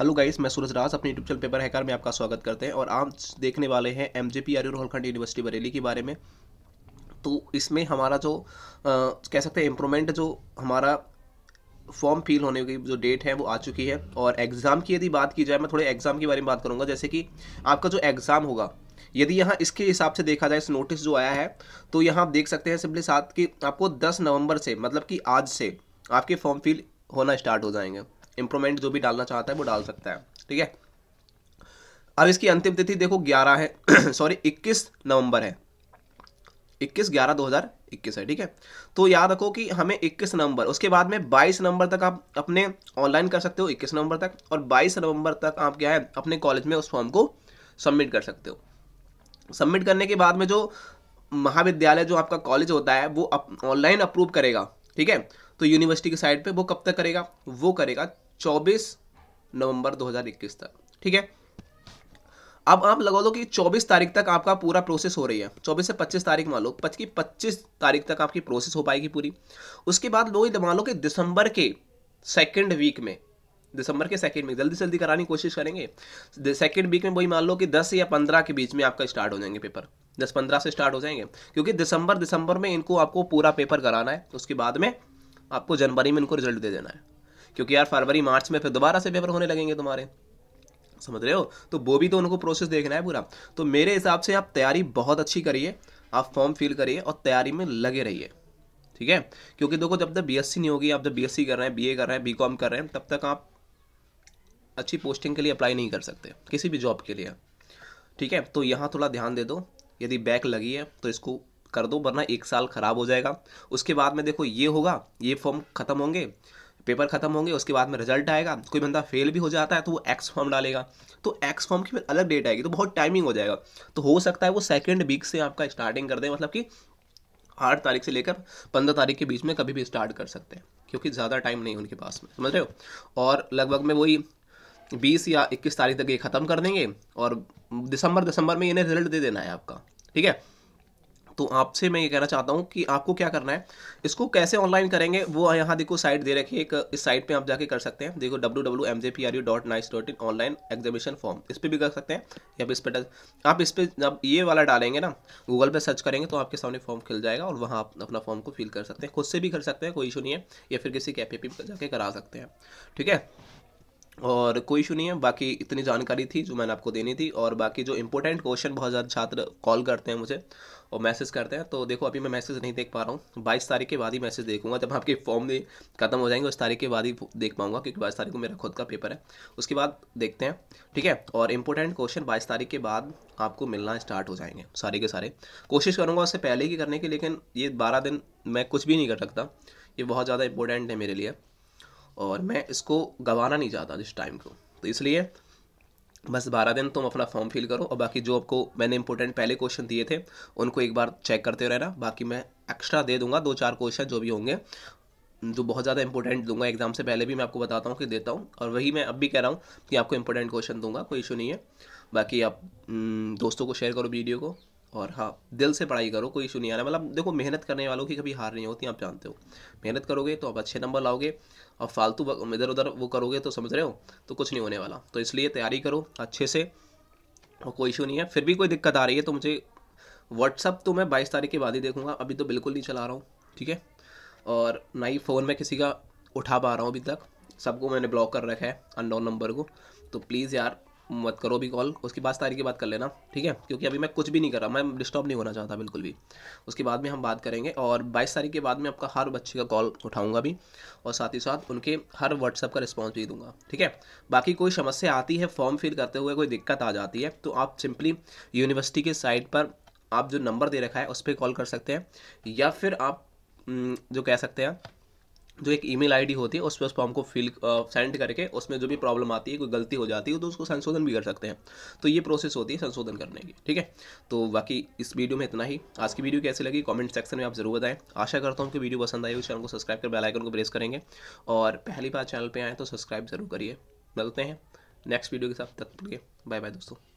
hello guys मैं सूरज राज अपने YouTube channel paper hacker में आपका स्वागत करते हैं और आप देखने वाले हैं M J P R Rohilkhand university Bareilly के बारे में तो इसमें हमारा जो आ, कह सकते हैं इम्प्रूवमेंट जो हमारा फॉर्म फिल होने की जो डेट है वो आ चुकी है और एग्ज़ाम की यदि बात की जाए मैं थोड़े एग्ज़ाम के बारे में बात करूँगा जैसे कि आपका जो एग्ज़ाम होगा यदि यहाँ इसके हिसाब से देखा जाए इस नोटिस जो आया है तो यहाँ आप देख सकते हैं सिम्पली साथ कि आपको दस नवंबर से मतलब कि आज से आपके फॉर्म फिल होना स्टार्ट हो जाएंगे इंप्रूवमेंट जो भी डालना चाहता है वो डाल सकता है ठीक है अब इसकी अंतिम तिथि देखो ग्यारह है सॉरी इक्कीस नवंबर है इक्कीस ग्यारह दो हज़ार इक्कीस है ठीक है तो याद रखो कि हमें इक्कीस नवंबर उसके बाद में बाईस नवंबर तक आप अपने ऑनलाइन कर सकते हो इक्कीस नवंबर तक और बाईस नवंबर तक आप क्या है अपने कॉलेज में उस फॉर्म को सबमिट कर सकते हो सबमिट करने के बाद में जो महाविद्यालय जो आपका कॉलेज होता है वो ऑनलाइन अप, अप्रूव करेगा ठीक है तो यूनिवर्सिटी की साइड पे वो कब तक करेगा वो करेगा 24 नवंबर 2021 तक ठीक है अब आप लगा लो कि 24 तारीख तक आपका पूरा प्रोसेस हो रही है 24 से 25 तारीख मान लो पच की पच्चीस तारीख तक आपकी प्रोसेस हो पाएगी पूरी उसके बाद लोग मान लो कि दिसंबर के सेकेंड वीक में दिसंबर के सेकेंड वीक जल्दी से जल्दी कराने की कोशिश करेंगे सेकेंड वीक में वही मान लो कि 10 या 15 के बीच में आपका स्टार्ट हो जाएंगे पेपर 10-15 से स्टार्ट हो जाएंगे क्योंकि दिसंबर दिसंबर में इनको आपको पूरा पेपर कराना है उसके बाद में आपको जनवरी में इनको रिजल्ट दे देना है क्योंकि यार फरवरी मार्च में फिर दोबारा से पेपर होने लगेंगे तुम्हारे समझ रहे हो तो वो भी तो उनको प्रोसेस देखना है पूरा तो मेरे हिसाब से आप तैयारी बहुत अच्छी करिए आप फॉर्म फिल करिए और तैयारी में लगे रहिए ठीक है क्योंकि देखो जब तक बीएससी नहीं होगी आप जब बीएससी कर रहे हैं बीए कर रहे हैं बीकॉम कर रहे हैं तब तक आप अच्छी पोस्टिंग के लिए अप्लाई नहीं कर सकते किसी भी जॉब के लिए ठीक है तो यहाँ थोड़ा ध्यान दे दो यदि बैक लगी है तो इसको कर दो वरना एक साल ख़राब हो जाएगा उसके बाद में देखो ये होगा ये फॉर्म ख़त्म होंगे पेपर खत्म होंगे उसके बाद में रिजल्ट आएगा कोई बंदा फेल भी हो जाता है तो वो एक्स फॉर्म डालेगा तो एक्स फॉर्म की फिर अलग डेट आएगी तो बहुत टाइमिंग हो जाएगा तो हो सकता है वो सेकेंड वीक से आपका स्टार्टिंग कर दें मतलब कि आठ तारीख से लेकर पंद्रह तारीख के बीच में कभी भी स्टार्ट कर सकते हैं क्योंकि ज़्यादा टाइम नहीं उनके पास में समझ रहे हो और लगभग में वही बीस या इक्कीस तारीख तक ये ख़त्म कर देंगे और दिसंबर दिसंबर में इन्हें रिजल्ट दे देना है आपका ठीक है तो आपसे मैं ये कहना चाहता हूँ कि आपको क्या करना है इसको कैसे ऑनलाइन करेंगे वो यहाँ देखो साइट दे रखी है एक इस साइट पे आप जाके कर सकते हैं देखो W W M J P R U dot nice dot in online examination form इस पर भी कर सकते हैं या इस पर आप इस पर जब ये वाला डालेंगे ना गूगल पर सर्च करेंगे तो आपके सामने फॉर्म खिल जाएगा और वहाँ आप अपना फॉर्म को फिल कर सकते हैं खुद से भी कर सकते हैं कोई इशू नहीं है या फिर किसी कैफे पर जाके करा सकते हैं ठीक है और कोई इशू नहीं है बाकी इतनी जानकारी थी जो मैंने आपको देनी थी और बाकी जो इंपॉर्टेंट क्वेश्चन बहुत ज़्यादा छात्र कॉल करते हैं मुझे और मैसेज करते हैं तो देखो अभी मैं मैसेज नहीं देख पा रहा हूँ बाईस तारीख के बाद ही मैसेज देखूंगा जब आपके फॉर्म भी खत्म हो जाएंगे उस तारीख के बाद ही देख पाऊंगा क्योंकि बाईस तारीख को मेरा खुद का पेपर है उसके बाद देखते हैं ठीक है और इंपॉर्टेंट क्वेश्चन बाईस तारीख के बाद आपको मिलना स्टार्ट हो जाएंगे सारे के सारे कोशिश करूँगा उससे पहले ही करने की लेकिन ये बारह दिन मैं कुछ भी नहीं कर सकता ये बहुत ज़्यादा इंपॉर्टेंट है मेरे लिए और मैं इसको गंवाना नहीं चाहता जिस टाइम को तो इसलिए बस बारह दिन तुम अपना फॉर्म फिल करो और बाकी जो आपको मैंने इंपॉर्टेंट पहले क्वेश्चन दिए थे उनको एक बार चेक करते रहना बाकी मैं एक्स्ट्रा दे दूंगा दो चार क्वेश्चन जो भी होंगे जो बहुत ज़्यादा इंपॉर्टेंट दूंगा एग्जाम से पहले भी मैं आपको बताता हूँ कि देता हूँ और वही मैं अब भी कह रहा हूँ कि आपको इंपॉर्टेंट क्वेश्चन दूंगा कोई इशू नहीं है बाकी आप हम्म, दोस्तों को शेयर करो वीडियो को और हाँ दिल से पढ़ाई करो कोई इशू नहीं आ रहा मतलब देखो मेहनत करने वालों की कभी हार नहीं होती आप जानते हो मेहनत करोगे तो आप अच्छे नंबर लाओगे और फालतू इधर उधर वो करोगे तो समझ रहे हो तो कुछ नहीं होने वाला तो इसलिए तैयारी करो अच्छे से और कोई इशू नहीं है फिर भी कोई दिक्कत आ रही है तो मुझे व्हाट्सअप तो मैं बाईस तारीख के बाद ही देखूँगा अभी तो बिल्कुल नहीं चला रहा हूँ ठीक है और ना ही फ़ोन में किसी का उठा पा रहा हूँ अभी तक सबको मैंने ब्लॉक कर रखा है अननोन नंबर को तो प्लीज़ यार मत करो भी कॉल उसके बाद तारीख की बात कर लेना ठीक है क्योंकि अभी मैं कुछ भी नहीं कर रहा मैं डिस्टर्ब नहीं होना चाहता बिल्कुल भी उसके बाद में हम बात करेंगे और बाईस तारीख के बाद में आपका हर बच्चे का कॉल उठाऊँगा भी और साथ ही साथ उनके हर व्हाट्सअप का रिस्पॉन्स भी दूंगा ठीक है बाकी कोई समस्या आती है फॉर्म फिल करते हुए कोई दिक्कत आ जाती है तो आप सिंपली यूनिवर्सिटी के साइट पर आप जो नंबर दे रखा है उस पर कॉल कर सकते हैं या फिर आप जो कह सकते हैं जो एक ईमेल आईडी होती है उस पर उस फॉर्म को फिल सेंड करके उसमें जो भी प्रॉब्लम आती है कोई गलती हो जाती है तो उसको संशोधन भी कर सकते हैं तो ये प्रोसेस होती है संशोधन करने की ठीक है तो बाकी इस वीडियो में इतना ही आज की वीडियो कैसी लगी कमेंट सेक्शन में आप जरूर बताएं आशा करता हूँ कि वीडियो पसंद आई उस चैनल को सब्सक्राइब कर बेलाइकन को प्रेस करेंगे और पहली बार चैनल पर आएँ तो सब्सक्राइब जरूर करिए मिलते हैं नेक्स्ट वीडियो के साथ तक बाय बाय दोस्तों